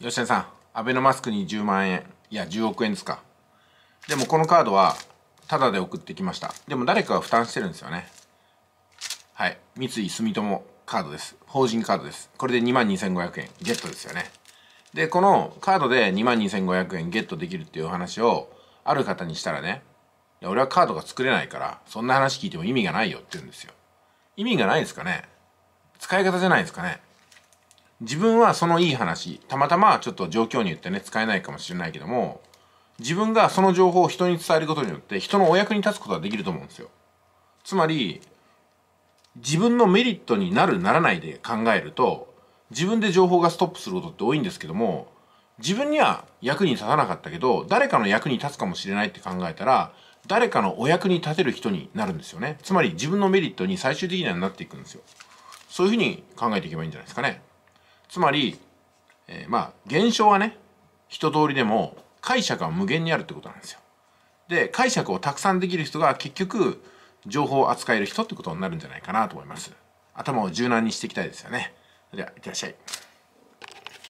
吉田さんアベノマスクに10万円いや10億円ですかでもこのカードはタダで送ってきましたでも誰かが負担してるんですよねはい三井住友カードです法人カードですこれで2万2500円ゲットですよねでこのカードで2万2500円ゲットできるっていう話をある方にしたらね俺はカードが作れないからそんな話聞いても意味がないよって言うんですよ意味がないですかね使い方じゃないですかね自分はそのいい話たまたまちょっと状況によってね使えないかもしれないけども自分がその情報を人に伝えることによって人のお役に立つことができると思うんですよつまり自分のメリットになるならないで考えると自分で情報がストップすることって多いんですけども自分には役に立たなかったけど誰かの役に立つかもしれないって考えたら誰かのお役に立てる人になるんですよねつまり自分のメリットに最終的にはなっていくんですよそういうふうに考えていけばいいんじゃないですかねつまり、えー、まあ現象はね一通りでも解釈は無限にあるってことなんですよ。で解釈をたくさんできる人が結局情報を扱える人ってことになるんじゃないかなと思います。頭を柔軟にしていきたいですよね。ではいってらっしゃい。